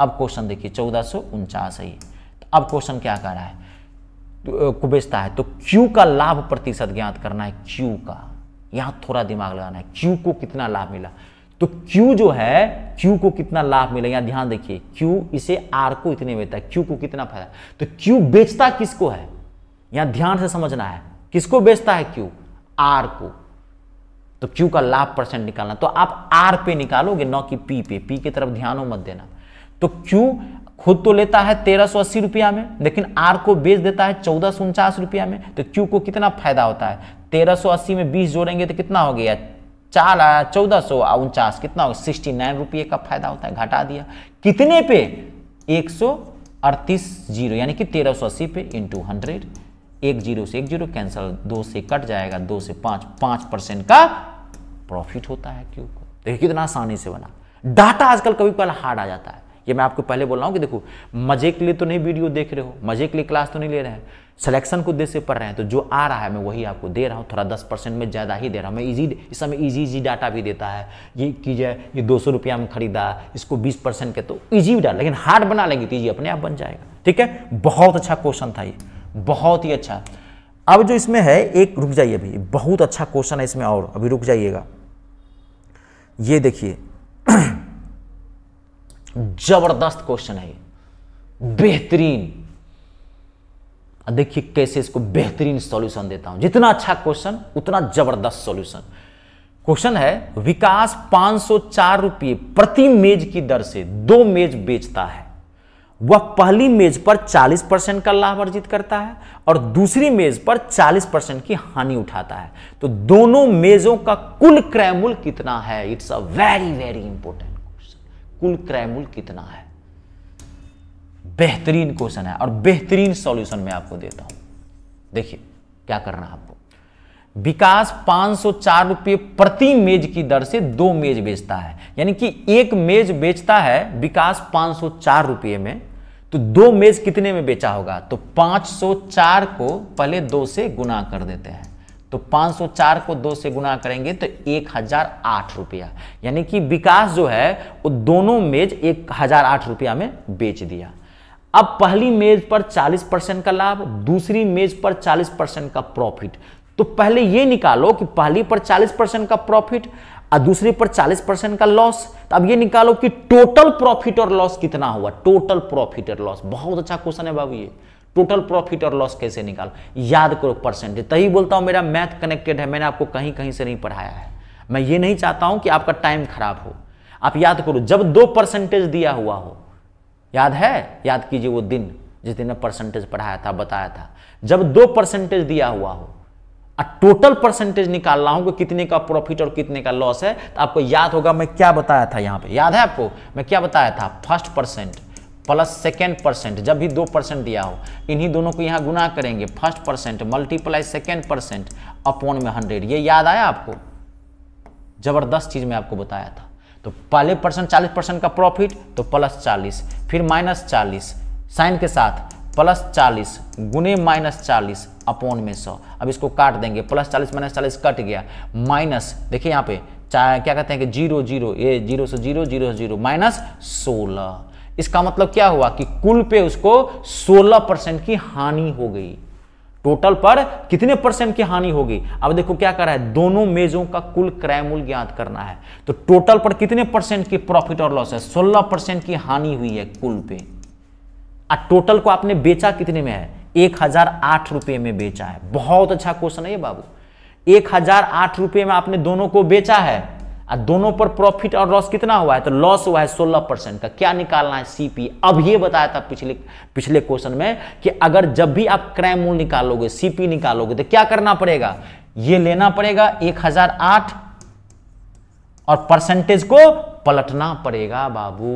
अब क्वेश्चन देखिए चौदह है ये तो अब क्वेश्चन क्या कर रहा है तो, को बेचता है तो Q का लाभ प्रतिशत ज्ञात करना है Q का यहाँ थोड़ा दिमाग लगाना है Q को कितना लाभ मिला तो Q जो है Q को कितना लाभ मिला यहां ध्यान देखिए Q इसे R को इतने बेचता है Q को कितना फायदा तो Q बेचता किसको है यहां ध्यान से समझना है किसको बेचता है क्यू आर को तो क्यू का लाभ परसेंट निकालना तो आप आर पे निकालोगे नौ कि पी पे पी की तरफ ध्यान मत देना तो क्यू खुद तो लेता है तेरह सौ अस्सी रुपया में लेकिन आर को बेच देता है चौदह सौ उनचास रुपया में तो क्यू को कितना फायदा होता है तेरह सौ अस्सी में बीस जोड़ेंगे तो कितना हो गया चार आया चौदह सौ उनचास कितना हो गया सिक्सटी नाइन रुपये का फायदा होता है घटा दिया कितने पे एक सौ अड़तीस जीरो यानी कि तेरह सौ अस्सी पे इंटू हंड्रेड एक जीरो से एक जीरो कैंसिल दो से कट जाएगा दो से पांच पांच परसेंट का प्रॉफिट होता है क्यों को देखिए कितना आसानी से बना डाटा आजकल कभी पहले हार्ड आ जाता है ये मैं आपको पहले बोल रहा हूं कि देखो मजे के लिए तो नहीं वीडियो देख रहे हो मजे के लिए क्लास तो नहीं ले रहे हैं सिलेक्शन को उद्देश्य पढ़ रहे हैं तो जो आ रहा है मैं वही आपको दे रहा हूँ थोड़ा दस परसेंट में ज़्यादा ही दे रहा हूँ मैं इजी इस समय इजी इजी डाटा भी देता है ये कीजिए ये दो सौ रुपया में खरीदा इसको बीस परसेंट के तो ईजी भी डाल लेकिन हार्ड बना लेंगे तो ईजी अपने आप बन जाएगा ठीक है बहुत अच्छा क्वेश्चन था ये बहुत ही अच्छा अब जो इसमें है एक रुक जाइए अभी बहुत अच्छा क्वेश्चन है इसमें और अभी रुक जाइएगा ये देखिए [clears throat] जबरदस्त क्वेश्चन है बेहतरीन देखिए कैसे इसको बेहतरीन सॉल्यूशन देता हूं जितना अच्छा क्वेश्चन उतना जबरदस्त सॉल्यूशन क्वेश्चन है विकास चार रुपये प्रति मेज की दर से दो मेज बेचता है वह पहली मेज पर 40 परसेंट का लाभ अर्जित करता है और दूसरी मेज पर 40 परसेंट की हानि उठाता है तो दोनों मेजों का कुल क्रय कितना है it's a very very important question कुल क्रय कितना है बेहतरीन क्वेश्चन है और बेहतरीन सॉल्यूशन मैं आपको देता हूं देखिए क्या करना है आपको विकास पांच सौ रुपये प्रति मेज की दर से दो मेज बेचता है यानी कि एक मेज बेचता है विकास पांच सौ रुपये में तो दो मेज कितने में बेचा होगा तो 504 को पहले दो से गुना कर देते हैं तो 504 को दो से गुना करेंगे तो एक हजार आठ रुपया यानी कि विकास जो है वो दोनों मेज एक हजार आठ रुपया में बेच दिया अब पहली मेज पर 40 परसेंट का लाभ दूसरी मेज पर 40 परसेंट का प्रॉफिट तो पहले ये निकालो कि पहली पर 40 परसेंट का प्रॉफिट और दूसरे पर 40 परसेंट का लॉस तो अब ये निकालो कि टोटल प्रॉफिट और लॉस कितना हुआ टोटल प्रॉफिट और लॉस बहुत अच्छा क्वेश्चन है बाबू ये टोटल प्रॉफिट और लॉस कैसे निकालो याद करो परसेंटेज तभी बोलता हूँ मेरा मैथ कनेक्टेड है मैंने आपको कहीं कहीं से नहीं पढ़ाया है मैं ये नहीं चाहता हूँ कि आपका टाइम खराब हो आप याद करो जब दो परसेंटेज दिया हुआ हो याद है याद कीजिए वो दिन जिस दिन मैं परसेंटेज पढ़ाया था बताया था जब दो परसेंटेज दिया हुआ हो टोटल परसेंटेज निकाल रहा हूं कि कितने का प्रॉफिट और कितने का लॉस है तो आपको याद होगा मैं क्या बताया था यहाँ पे याद है आपको मैं क्या बताया था first percent plus second percent जब भी दो परसेंट दिया हो इन्हीं दोनों को यहाँ गुना करेंगे first percent multiply second percent upon में हंड्रेड ये याद आया आपको जबरदस्त चीज़ मैं आपको बताया था तो पहले परसेंट चालीस परसेंट का प्रॉफिट तो प्लस चालीस फिर माइनस चालीस साइन के साथ प्लस चालीस गुने माइनस चालीस अपोन में सौ अब इसको काट देंगे प्लस चालीस माइनस चालीस कट गया माइनस देखिए यहाँ पे क्या कहते हैं कि जीरो जीरो ये जीरो से जीरो जीरो से जीरो माइनस सोलह इसका मतलब क्या हुआ कि कुल पे उसको सोलह परसेंट की हानि हो गई टोटल पर कितने परसेंट की हानि होगी अब देखो क्या कर रहा है दोनों मेजों का कुल क्रय मूल्य ज्ञात करना है तो टोटल पर कितने परसेंट की प्रॉफिट और लॉस है 16 परसेंट की हानि हुई है कुल पे टोटल को आपने बेचा कितने में है एक हजार आठ रुपये में बेचा है बहुत अच्छा क्वेश्चन है ये बाबू एक हजार आठ रुपये में आपने दोनों को बेचा है और दोनों पर प्रॉफिट और लॉस कितना हुआ है तो लॉस हुआ है सोलह परसेंट का क्या निकालना है सीपी अब ये बताया था पिछले पिछले क्वेश्चन में कि अगर जब भी आप क्रय मूल निकालोगे सीपी निकालोगे तो क्या करना पड़ेगा ये लेना पड़ेगा एक हजार आठ और परसेंटेज को पलटना पड़ेगा बाबू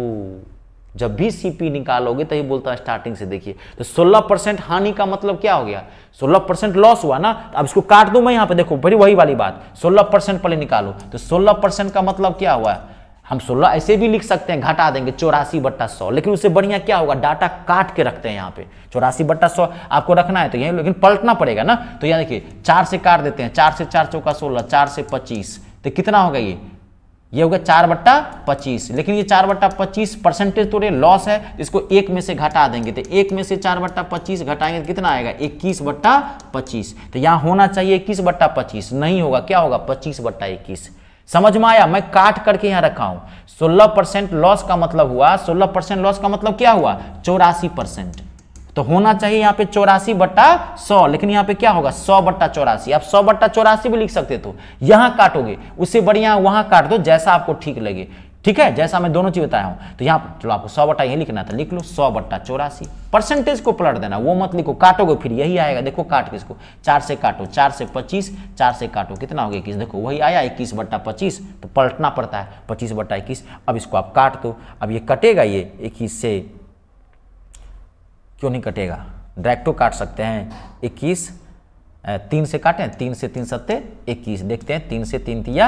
जब भी सीपी निकालोगे तभी तो बोलता हूँ स्टार्टिंग से देखिए तो 16 परसेंट हानि का मतलब क्या हो गया 16 परसेंट लॉस हुआ ना तो अब इसको काट दू मैं यहाँ पे देखो बड़ी वही वाली बात 16 परसेंट पहले निकालो तो 16 परसेंट का मतलब क्या हुआ हम 16 ऐसे भी लिख सकते हैं घटा देंगे चौरासी बट्टा सौ लेकिन उससे बढ़िया क्या होगा डाटा काट के रखते हैं यहाँ पे चौरासी बट्टा सौ आपको रखना है तो यही लेकिन पलटना पड़ेगा ना तो यहाँ देखिए चार से काट देते हैं चार से चार चौका सोलह चार से पच्चीस तो कितना होगा ये ये हो गया चार बट्टा पच्चीस लेकिन ये चार बट्टा पच्चीस परसेंटेज तो लॉस है इसको एक में से घटा देंगे तो एक में से चार बट्टा पच्चीस घटाएंगे तो कितना आएगा इक्कीस बट्टा पच्चीस तो यहाँ होना चाहिए इक्कीस बट्टा पच्चीस नहीं होगा क्या होगा पच्चीस बट्टा इक्कीस समझ में आया मैं काट करके यहाँ रखा हूँ सोलह परसेंट लॉस का मतलब हुआ सोलह परसेंट लॉस का मतलब क्या हुआ चौरासी परसेंट तो होना चाहिए यहाँ पे चौरासी बट्टा सौ लेकिन यहाँ पे क्या होगा सौ बट्टा चौरासी आप सौ बट्टा चौरासी भी लिख सकते तो यहाँ काटोगे उससे बढ़िया वहाँ काट दो जैसा आपको ठीक लगे ठीक है जैसा मैं दोनों चीज बताया हूँ तो यहाँ चलो आपको सौ बट्टा यही लिखना था लिख लो सौ बट्टा चौरासी परसेंटेज को पलट देना वो मत लिखो काटोगे फिर यही आएगा देखो काट के इसको चार से काटो चार से पच्चीस चार से काटो कितना हो गया इक्कीस देखो वही आया इक्कीस बट्टा पच्चीस तो पलटना पड़ता है पच्चीस बट्टा इक्कीस अब इसको आप काट दो अब ये कटेगा ये इक्कीस से क्यों नहीं कटेगा डायरेक्टो काट सकते हैं इक्कीस तीन से काटें तीन से तीन सत्ते इक्कीस देखते हैं तीन से तीन तिया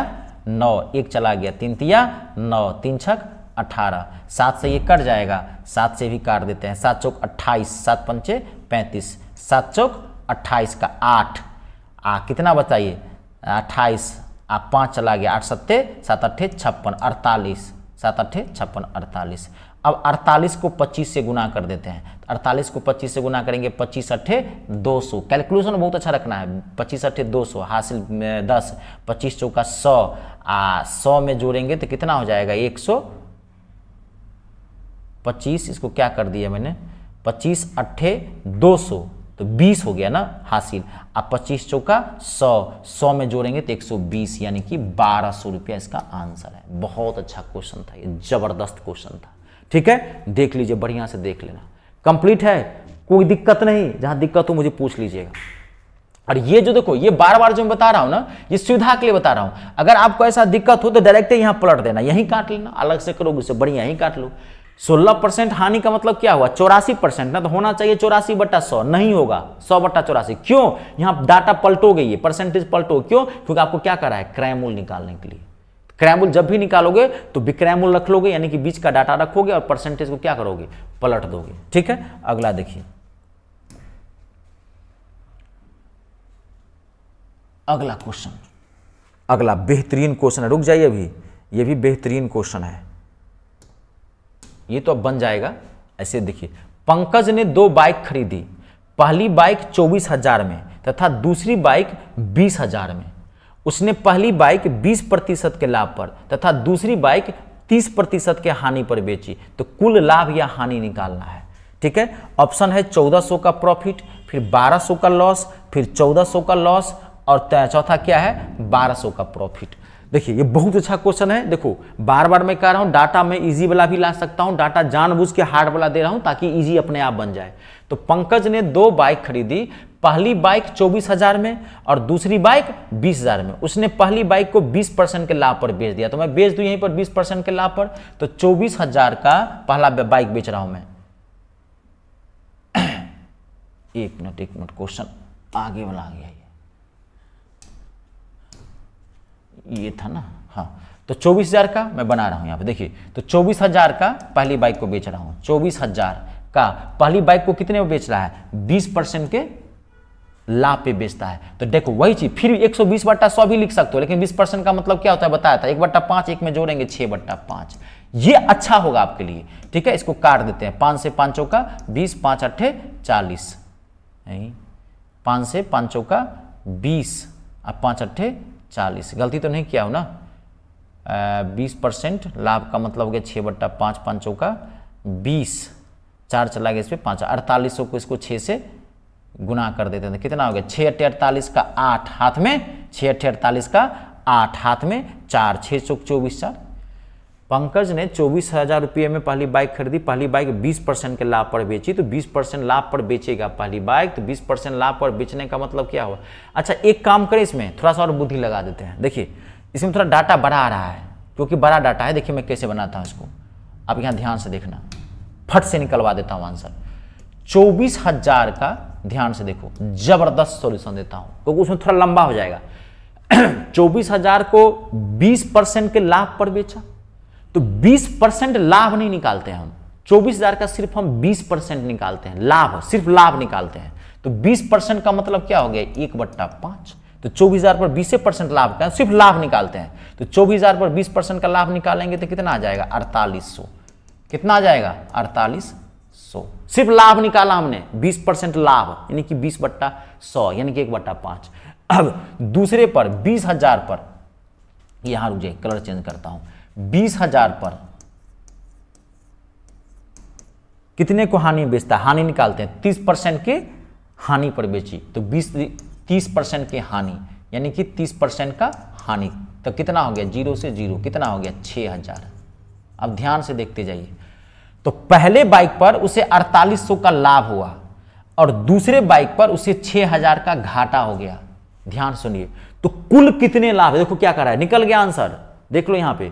नौ एक चला गया तीन तिया नौ तीन छक अठारह सात से ये कट जाएगा सात से भी काट देते हैं सात चौक अट्ठाईस सात पंचे पैंतीस सात चौक अट्ठाईस का आठ आ कितना बताइए अट्ठाईस आ पाँच चला गया आठ सत्ते सात अट्ठे छप्पन अड़तालीस सात अट्ठे छप्पन अड़तालीस अब अड़तालीस को पच्चीस से गुना कर देते हैं अड़तालीस को पच्चीस से गुना करेंगे पच्चीस अट्ठे दो सौ कैलकुलेशन बहुत अच्छा रखना है पच्चीस अट्ठे दो सौ हासिल दस पच्चीस चौका सौ आ सौ में जोड़ेंगे तो कितना हो जाएगा एक सौ पच्चीस इसको क्या कर दिया मैंने पच्चीस अट्ठे दो सौ तो 20 हो गया ना हासिल अब 25 चौका 100 100 में जोड़ेंगे तो 120 यानी कि बारह सौ रुपया इसका आंसर है बहुत अच्छा क्वेश्चन था ये जबरदस्त क्वेश्चन था ठीक है देख लीजिए बढ़िया से देख लेना कंप्लीट है कोई दिक्कत नहीं जहां दिक्कत हो मुझे पूछ लीजिएगा और ये जो देखो ये बार बार जो मैं बता रहा हूं ना ये सुविधा के लिए बता रहा हूं अगर आपको ऐसा दिक्कत हो तो डायरेक्ट यहाँ पलट देना यहीं काट लेना अलग से करोगे उससे बढ़िया यहीं काट लो सोलह परसेंट हानि का मतलब क्या हुआ चौरासी परसेंट ना तो होना चाहिए चौरासी बट्टा सौ नहीं होगा सौ बट्टा चौरासी क्यों यहाँ डाटा पलटोगे ये परसेंटेज पलटो क्यों क्योंकि आपको क्या करा है क्राइमूल मूल निकालने के लिए क्रैमुल जब भी निकालोगे तो विक्रैमुल रख लोगे यानी कि बीच का डाटा रखोगे और परसेंटेज को क्या करोगे पलट दोगे ठीक है अगला देखिए अगला क्वेश्चन अगला बेहतरीन क्वेश्चन है रुक जाइए अभी ये भी बेहतरीन क्वेश्चन है ये तो अब बन जाएगा ऐसे देखिए पंकज ने दो बाइक खरीदी पहली बाइक चौबीस हजार में तथा दूसरी बाइक बीस हजार में उसने पहली बाइक 20 प्रतिशत के लाभ पर तथा दूसरी बाइक 30 प्रतिशत के हानि पर बेची तो कुल लाभ या हानि निकालना है ठीक है ऑप्शन है 1400 का प्रॉफिट फिर 1200 का लॉस फिर 1400 का लॉस और चौथा क्या है 1200 का प्रॉफिट देखिए ये बहुत अच्छा क्वेश्चन है देखो बार बार मैं कह रहा हूँ डाटा मैं इजी वाला भी ला सकता हूँ डाटा जानबूझ के हार्ड वाला दे रहा हूँ ताकि इजी अपने आप बन जाए तो पंकज ने दो बाइक खरीदी पहली बाइक चौबीस हजार में और दूसरी बाइक बीस हजार में उसने पहली बाइक को बीस परसेंट के लाभ पर बेच दिया तो मैं बेच दू यहीं पर बीस परसेंट के लाभ पर तो चौबीस हजार का पहला बाइक बेच रहा हूं मैं [clears throat] एक मिनट एक मिनट क्वेश्चन आगे वाला आ गया ये ये था ना हाँ तो चौबीस हजार का मैं बना रहा हूं यहां पर देखिए तो चौबीस हजार का पहली बाइक को बेच रहा हूं चौबीस हजार का पहली बाइक को कितने में बेच रहा है बीस परसेंट के ला पे बेचता है तो देखो वही चीज फिर 120 बट्टा सौ भी लिख सकते हो लेकिन 20 परसेंट का मतलब क्या होता है बताया था एक बट्टा पाँच एक में जोड़ेंगे छः बट्टा पाँच ये अच्छा होगा आपके लिए ठीक है इसको काट देते हैं पाँच से पाँचों का बीस पाँच अट्ठे चालीस पाँच से पाँचों का बीस और पाँच अट्ठे चालीस गलती तो नहीं किया हो ना बीस परसेंट लाभ का मतलब हो गया छः बट्टा पाँच पाँचों का बीस चार चला गया इस पर पाँच अड़तालीस सौ को इसको छः से गुना कर देते थे कितना हो गया छः अट्ठे अड़तालीस का आठ हाथ में छः अट्ठे अड़तालीस का आठ हाथ में चार छः चौक चौबीस चार पंकज ने चौबीस हज़ार रुपये में पहली बाइक खरीदी पहली बाइक बीस परसेंट के लाभ पर बेची तो बीस परसेंट लाभ पर बेचेगा पहली बाइक तो बीस परसेंट लाभ पर बेचने का मतलब क्या हुआ अच्छा एक काम करें इसमें थोड़ा सा और बुद्धि लगा देते हैं देखिए इसमें थोड़ा डाटा बड़ा आ रहा है क्योंकि बड़ा डाटा है देखिए मैं कैसे बनाता हूँ इसको आप यहाँ ध्यान से देखना फट से निकलवा देता हूँ आंसर चौबीस हजार का ध्यान से देखो जबरदस्त सॉल्यूशन देता हूं क्योंकि उसमें थोड़ा लंबा हो जाएगा [clears throat] चौबीस हजार को बीस परसेंट के लाभ पर बेचा तो बीस परसेंट लाभ नहीं निकालते हैं हम चौबीस हजार का सिर्फ हम बीस परसेंट निकालते हैं लाभ सिर्फ लाभ निकालते हैं तो बीस परसेंट का मतलब क्या हो गया एक बट्टा पांच तो चौबीस हजार पर बीस परसेंट लाभ का सिर्फ लाभ निकालते हैं तो चौबीस हजार पर बीस परसेंट का लाभ निकालेंगे तो कितना आ जाएगा अड़तालीस सौ कितना आ जाएगा अड़तालीस सौ सिर्फ लाभ निकाला हमने बीस परसेंट लाभ यानी कि बीस बट्टा सौ यानी कि एक बट्टा पांच अब दूसरे पर बीस हजार पर यहां रुझे कलर चेंज करता हूं बीस हजार पर कितने को हानि बेचता हानि निकालते हैं तीस परसेंट के हानि पर बेची तो बीस तीस परसेंट के हानि यानी कि तीस परसेंट का हानि तो कितना हो गया जीरो से जीरो कितना हो गया छः हज़ार अब ध्यान से देखते जाइए तो पहले बाइक पर उसे अड़तालीस का लाभ हुआ और दूसरे बाइक पर उसे 6000 का घाटा हो गया ध्यान सुनिए तो कुल कितने लाभ देखो क्या कर रहा है निकल गया आंसर देख लो यहां पे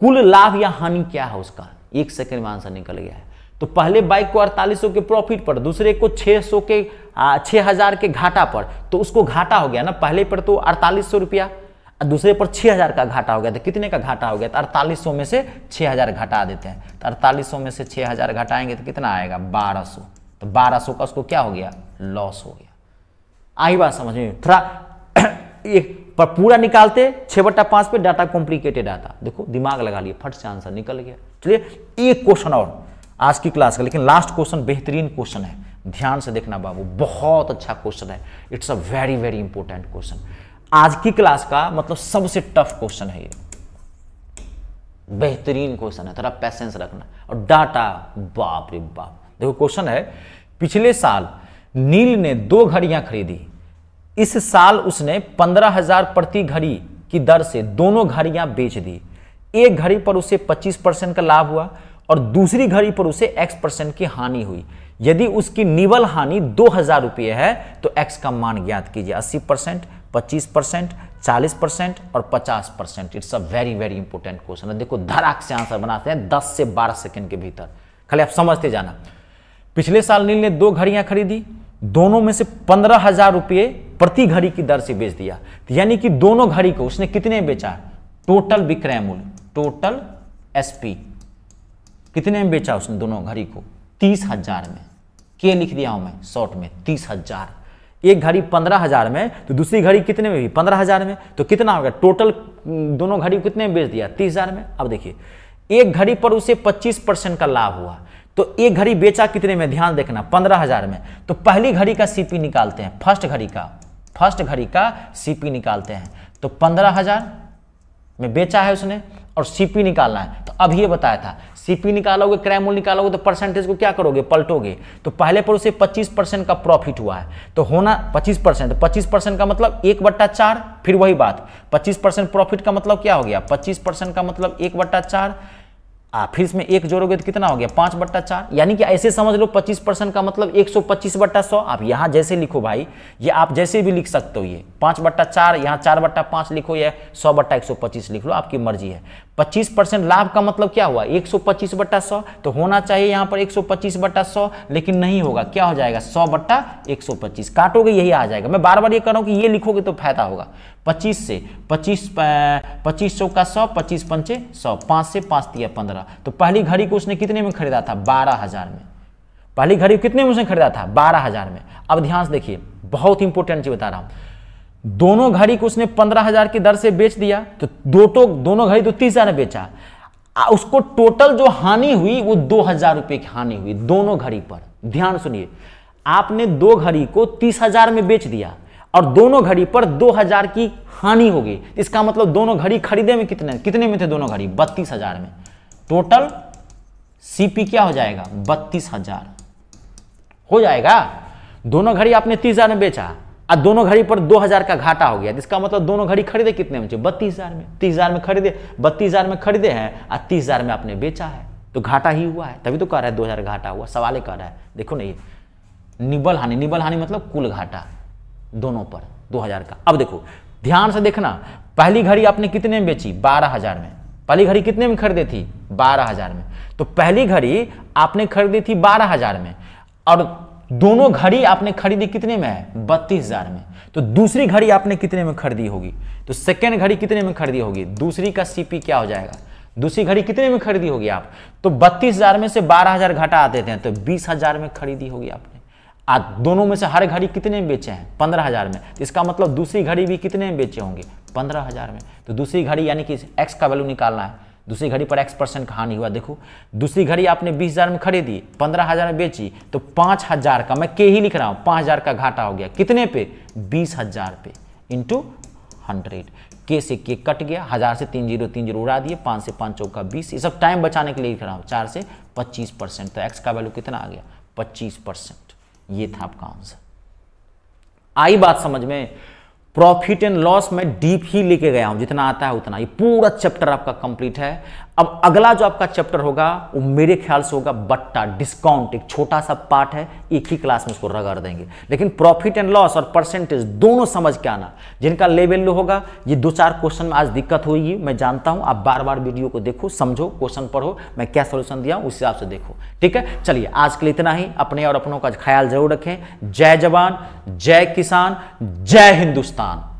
कुल लाभ या हानि क्या है उसका एक सेकंड में आंसर निकल गया है तो पहले बाइक को अड़तालीस के प्रॉफिट पर दूसरे को 600 के 6000 हजार के घाटा पर तो उसको घाटा हो गया ना पहले पर तो अड़तालीस सौ रुपया दूसरे पर 6000 का घाटा हो गया तो कितने का घाटा हो गया तो अड़तालीस में से 6000 घटा देते हैं तो अड़तालीस में से 6000 घटाएंगे तो कितना आएगा 1200 तो 1200 का उसको क्या हो गया लॉस हो गया आई बात समझ में थोड़ा [clears throat] एक पर पूरा निकालते छः बट्टा पाँच पे डाटा कॉम्प्लिकेटेड आता देखो दिमाग लगा लिए फट से आंसर निकल गया चलिए एक क्वेश्चन और आज की क्लास का लेकिन लास्ट क्वेश्चन बेहतरीन क्वेश्चन है ध्यान से देखना बाबू बहुत अच्छा क्वेश्चन है it's a very very important question आज की क्लास का मतलब सबसे टफ क्वेश्चन है ये बेहतरीन क्वेश्चन है थोड़ा पैसेंस रखना और डाटा बाप रे बाप देखो क्वेश्चन है पिछले साल नील ने दो घड़ियां खरीदी इस साल उसने पंद्रह हजार प्रति घड़ी की दर से दोनों घड़ियां बेच दी एक घड़ी पर उसे 25 परसेंट का लाभ हुआ और दूसरी घड़ी पर उसे x परसेंट की हानि हुई यदि उसकी निवल हानि दो हजार रुपये है तो x का मान ज्ञात कीजिए 80 परसेंट 25 परसेंट चालीस परसेंट और 50 percent it's a very very important question है देखो धराक से आंसर बनाते हैं 10 से 12 सेकंड के भीतर खाली आप समझते जाना पिछले साल नील ने दो घड़ियां खरीदी दोनों में से पंद्रह हजार रुपये प्रति घड़ी की दर से बेच दिया यानी कि दोनों घड़ी को उसने कितने बेचा टोटल विक्रय मूल्य टोटल एसपी कितने में बेचा उसने दोनों घड़ी को तीस हजार में के लिख दिया हूं मैं शॉर्ट में तीस हजार एक घड़ी पंद्रह हज़ार में तो दूसरी घड़ी कितने में भी पंद्रह हज़ार में तो कितना हो गया टोटल दोनों घड़ी कितने में बेच दिया तीस हज़ार में अब देखिए एक घड़ी पर उसे पच्चीस परसेंट का लाभ हुआ तो एक घड़ी बेचा कितने में ध्यान देखना पंद्रह हज़ार में तो पहली घड़ी का सीपी निकालते हैं फर्स्ट घड़ी का फर्स्ट घड़ी का सीपी निकालते हैं तो पंद्रह हज़ार में बेचा है उसने और सीपी निकालना है तो अब ये बताया था सीपी निकालोगे क्रैमोल निकालोगे तो परसेंटेज को क्या करोगे पलटोगे तो पहले पर उसे 25 परसेंट का प्रॉफिट हुआ है तो होना 25 परसेंट तो पच्चीस परसेंट का मतलब एक बट्टा चार फिर वही बात 25 परसेंट प्रॉफिट का मतलब क्या हो गया 25 परसेंट का मतलब एक बट्टा चार आ फिर इसमें एक जोड़ोगे तो कितना हो गया पांच बट्टा चार यानी कि ऐसे समझ लो पच्चीस परसेंट का मतलब एक सौ पच्चीस बट्टा सौ आप यहाँ जैसे लिखो भाई ये आप जैसे भी लिख सकते हो ये पांच बट्टा चार यहाँ चार बट्टा पांच लिखो या सौ बट्टा एक सौ पच्चीस लिख लो आपकी मर्जी है पच्चीस परसेंट लाभ का मतलब क्या हुआ एक सौ पच्चीस बट्टा सौ तो होना चाहिए यहाँ पर एक सौ पच्चीस बट्टा सौ लेकिन नहीं होगा क्या हो जाएगा सौ बट्टा एक सौ पच्चीस काटोगे यही आ जाएगा मैं बार बार ये कह रहा हूँ कि ये लिखोगे तो फायदा होगा पच्चीस से पच्चीस पच्चीस सौ का सौ पच्चीस पंचे सौ पाँच से पाँच दिया पंद्रह तो पहली घड़ी को उसने कितने में खरीदा था बारह हज़ार में पहली घड़ी कितने में उसने खरीदा था बारह हज़ार में अब ध्यान से देखिए बहुत इंपॉर्टेंट चीज़ बता रहा हूँ दोनों घड़ी को उसने पंद्रह हजार की दर से बेच दिया तो दो तो दोनों घड़ी तो तीस हजार बेचा उसको टोटल जो हानि हुई वो दो हजार रुपए की हानि हुई दोनों घड़ी पर ध्यान सुनिए आपने दो घड़ी को तीस हजार में बेच दिया और दोनों घड़ी पर दो हजार की हानि हो गई इसका मतलब दोनों घड़ी खरीदे में कितने कितने में थे दोनों घड़ी बत्तीस हजार में टोटल सीपी क्या हो जाएगा बत्तीस हजार हो जाएगा दोनों घड़ी आपने तीस हजार में बेचा और दोनों घड़ी पर 2000 का घाटा हो गया जिसका मतलब दोनों घड़ी खरीदे कितने में बत्तीस हजार में तीस हजार में खरीदे बत्तीस हजार में खरीदे हैं और तीस हजार में आपने बेचा है तो घाटा ही हुआ है तभी तो कह रहा है दो हजार घाटा हुआ सवाल ही कह रहा है देखो ना ये निबल हानि निबल हानि मतलब कुल घाटा दोनों पर दो हजार का अब देखो ध्यान से देखना पहली घड़ी आपने कितने में बेची बारह हजार में पहली घड़ी कितने में खरीदी थी बारह हजार में तो पहली घड़ी आपने खरीदी थी बारह हजार में और दोनों घड़ी आपने खरीदी कितने में है बत्तीस हजार में तो दूसरी घड़ी आपने कितने में खरीदी होगी तो सेकेंड घड़ी कितने में खरीदी होगी दूसरी का सीपी क्या हो जाएगा दूसरी घड़ी कितने में खरीदी होगी आप तो बत्तीस हजार में से बारह हजार घटा देते हैं तो बीस हजार में खरीदी होगी आपने आ दोनों में से हर घड़ी कितने में बेचे हैं पंद्रह हजार में तो इसका मतलब दूसरी घड़ी भी कितने में बेचे होंगे पंद्रह हजार में तो दूसरी घड़ी यानी कि एक्स का वैल्यू निकालना है दूसरी घड़ी पर एक्स परसेंट का हानि हुआ देखो दूसरी घड़ी आपने बीस हज़ार में खरीदी पंद्रह हज़ार में बेची तो पाँच हज़ार का मैं के ही लिख रहा हूँ पाँच हज़ार का घाटा हो गया कितने पे बीस हज़ार पे इंटू हंड्रेड के से के कट गया हज़ार से तीन जीरो तीन जीरो उड़ा दिए पाँच से पाँच चौका बीस ये सब टाइम बचाने के लिए लिख रहा हूँ चार से पच्चीस परसेंट तो एक्स का वैल्यू कितना आ गया पच्चीस परसेंट ये था आपका आंसर आई बात समझ में प्रॉफिट एंड लॉस मैं डीप ही लेके गया हूँ जितना आता है उतना ये पूरा चैप्टर आपका कंप्लीट है अब अगला जो आपका चैप्टर होगा वो मेरे ख्याल से होगा बट्टा डिस्काउंट एक छोटा सा पार्ट है एक ही क्लास में उसको रगड़ देंगे लेकिन प्रॉफिट एंड लॉस और परसेंटेज दोनों समझ के आना जिनका लेवल लो होगा ये दो चार क्वेश्चन में आज दिक्कत होगी मैं जानता हूं आप बार बार वीडियो को देखो समझो क्वेश्चन पढ़ो मैं क्या सोल्यूशन दिया उस हिसाब से देखो ठीक है चलिए आज के लिए इतना ही अपने और अपनों का ख्याल जरूर रखें जय जवान जय किसान जय हिंदुस्तान